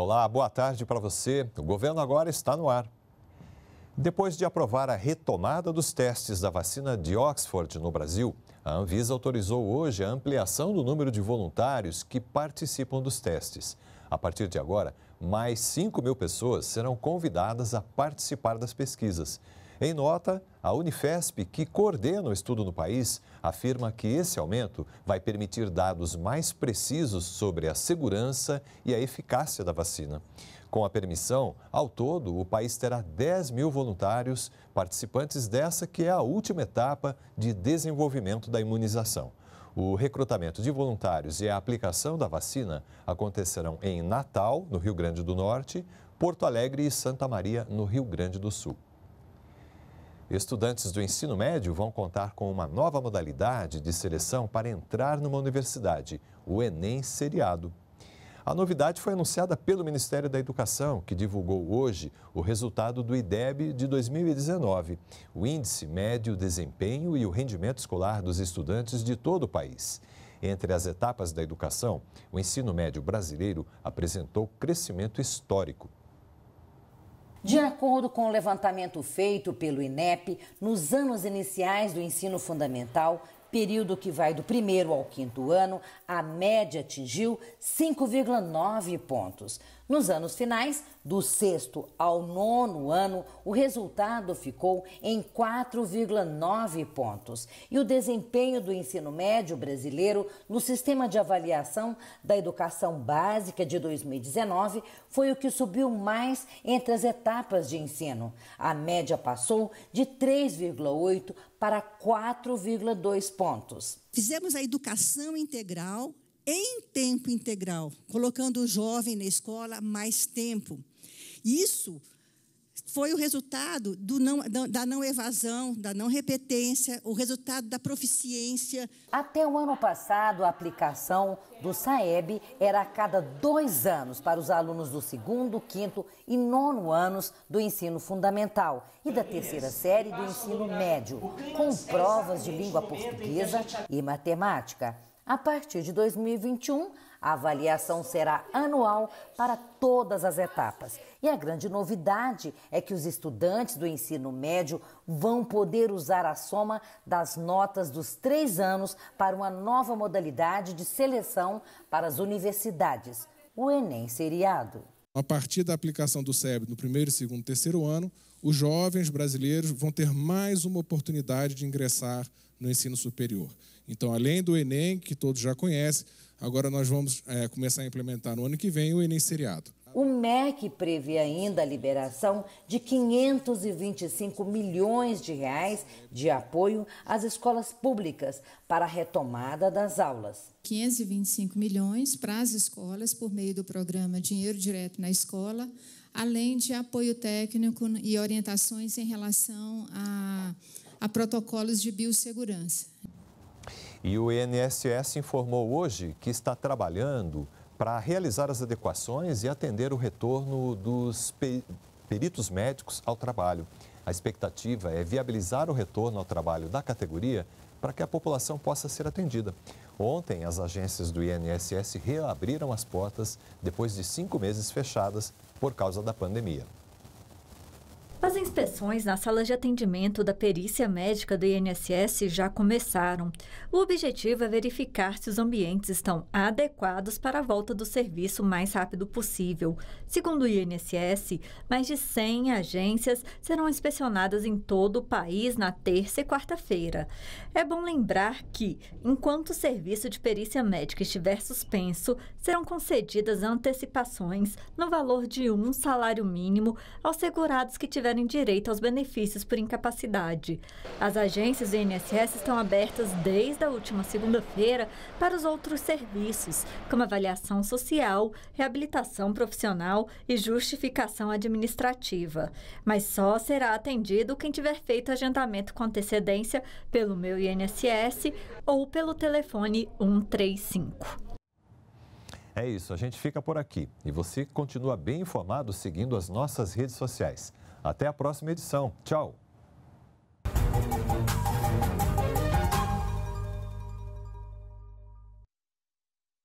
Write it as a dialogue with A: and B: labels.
A: Olá, boa tarde para você. O governo agora está no ar. Depois de aprovar a retomada dos testes da vacina de Oxford no Brasil, a Anvisa autorizou hoje a ampliação do número de voluntários que participam dos testes. A partir de agora, mais 5 mil pessoas serão convidadas a participar das pesquisas. Em nota, a Unifesp, que coordena o estudo no país, afirma que esse aumento vai permitir dados mais precisos sobre a segurança e a eficácia da vacina. Com a permissão, ao todo, o país terá 10 mil voluntários participantes dessa que é a última etapa de desenvolvimento da imunização. O recrutamento de voluntários e a aplicação da vacina acontecerão em Natal, no Rio Grande do Norte, Porto Alegre e Santa Maria, no Rio Grande do Sul. Estudantes do ensino médio vão contar com uma nova modalidade de seleção para entrar numa universidade, o Enem Seriado. A novidade foi anunciada pelo Ministério da Educação, que divulgou hoje o resultado do IDEB de 2019, o Índice Médio Desempenho e o Rendimento Escolar dos Estudantes de todo o país. Entre as etapas da educação, o ensino médio brasileiro apresentou crescimento histórico.
B: De acordo com o levantamento feito pelo INEP, nos anos iniciais do ensino fundamental, período que vai do primeiro ao quinto ano, a média atingiu 5,9 pontos. Nos anos finais, do sexto ao nono ano, o resultado ficou em 4,9 pontos. E o desempenho do ensino médio brasileiro no sistema de avaliação da educação básica de 2019 foi o que subiu mais entre as etapas de ensino. A média passou de 3,8 para 4,2 pontos. Fizemos a educação integral em tempo integral, colocando o jovem na escola mais tempo. Isso foi o resultado não, da não evasão, da não repetência, o resultado da proficiência. Até o ano passado, a aplicação do SAEB era a cada dois anos para os alunos do segundo, quinto e nono anos do ensino fundamental e da terceira série do ensino médio, com provas de língua portuguesa e matemática. A partir de 2021, a avaliação será anual para todas as etapas. E a grande novidade é que os estudantes do ensino médio vão poder usar a soma das notas dos três anos para uma nova modalidade de seleção para as universidades, o Enem
A: Seriado. A partir da aplicação do SEB no primeiro, segundo e terceiro ano, os jovens brasileiros vão ter mais uma oportunidade de ingressar no ensino superior. Então, além do Enem, que todos já conhecem, agora nós vamos é, começar a implementar no ano que vem o Enem seriado.
B: O MEC prevê ainda a liberação de 525 milhões de reais de apoio às escolas públicas para a retomada das aulas.
C: 525 milhões para as escolas por meio do programa Dinheiro Direto na Escola, além de apoio técnico e orientações em relação a a protocolos de biossegurança.
A: E o INSS informou hoje que está trabalhando para realizar as adequações e atender o retorno dos peritos médicos ao trabalho. A expectativa é viabilizar o retorno ao trabalho da categoria para que a população possa ser atendida. Ontem, as agências do INSS reabriram as portas depois de cinco meses fechadas por causa da pandemia.
C: Mas em inspeções na sala de atendimento da perícia médica do INSS já começaram. O objetivo é verificar se os ambientes estão adequados para a volta do serviço o mais rápido possível. Segundo o INSS, mais de 100 agências serão inspecionadas em todo o país na terça e quarta-feira. É bom lembrar que, enquanto o serviço de perícia médica estiver suspenso, serão concedidas antecipações no valor de um salário mínimo aos segurados que tiverem direito direito aos benefícios por incapacidade. As agências do INSS estão abertas desde a última segunda-feira para os outros serviços, como avaliação social, reabilitação profissional e justificação administrativa. Mas só será atendido quem tiver feito agendamento com antecedência pelo meu INSS ou pelo telefone 135.
A: É isso, a gente fica por aqui e você continua bem informado seguindo as nossas redes sociais. Até a próxima edição. Tchau!